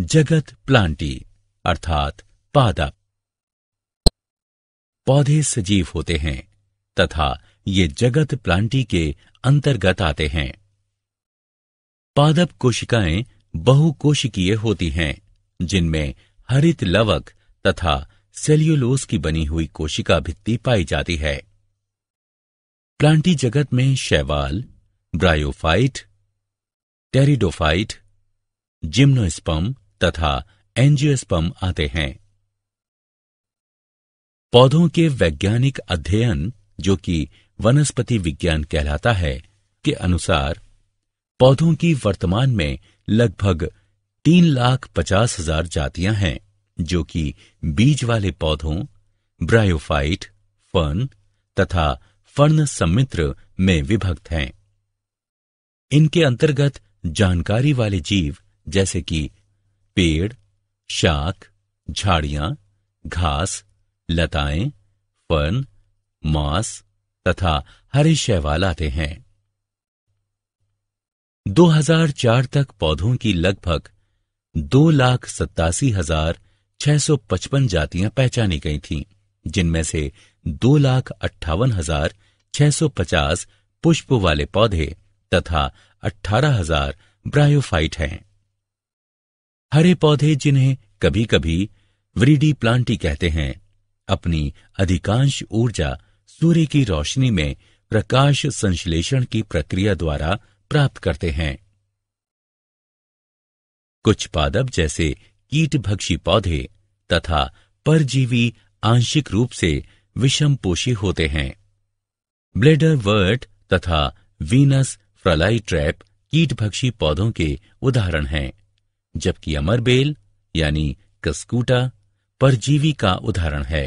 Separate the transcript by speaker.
Speaker 1: जगत प्लांटी अर्थात पादप पौधे सजीव होते हैं तथा ये जगत प्लांटी के अंतर्गत आते हैं पादप कोशिकाएं बहुकोशिकीय होती हैं जिनमें हरित लवक तथा सेल्यूलोस की बनी हुई कोशिका भित्ति पाई जाती है प्लांटी जगत में शैवाल ब्रायोफाइट टेरिडोफाइट जिम्नोस्पम तथा एंजियोस्पम आते हैं पौधों के वैज्ञानिक अध्ययन जो कि वनस्पति विज्ञान कहलाता है के अनुसार पौधों की वर्तमान में लगभग तीन लाख पचास हजार जातियां हैं जो कि बीज वाले पौधों ब्रायोफाइट फर्न तथा फर्न समित्र में विभक्त हैं इनके अंतर्गत जानकारी वाले जीव जैसे कि पेड़ शाख झाड़ियां घास लताएं फन मांस तथा हरे शैवाल आते हैं 2004 तक पौधों की लगभग दो लाख सत्तासी हजार छह सौ पचपन जातियां पहचानी गई थीं, जिनमें से दो लाख अट्ठावन हजार छह सौ पचास पुष्प वाले पौधे तथा अठारह हजार ब्रायोफाइट हैं हरे पौधे जिन्हें कभी कभी व्रीडी प्लांटी कहते हैं अपनी अधिकांश ऊर्जा सूर्य की रोशनी में प्रकाश संश्लेषण की प्रक्रिया द्वारा प्राप्त करते हैं कुछ पादप जैसे कीटभक्षी पौधे तथा परजीवी आंशिक रूप से विषम पोषी होते हैं ब्लेडर वर्ट तथा वीनस फ्रलाई ट्रैप कीटभक्षी पौधों के उदाहरण हैं जबकि अमरबेल यानी कस्कूटा परजीवी का उदाहरण है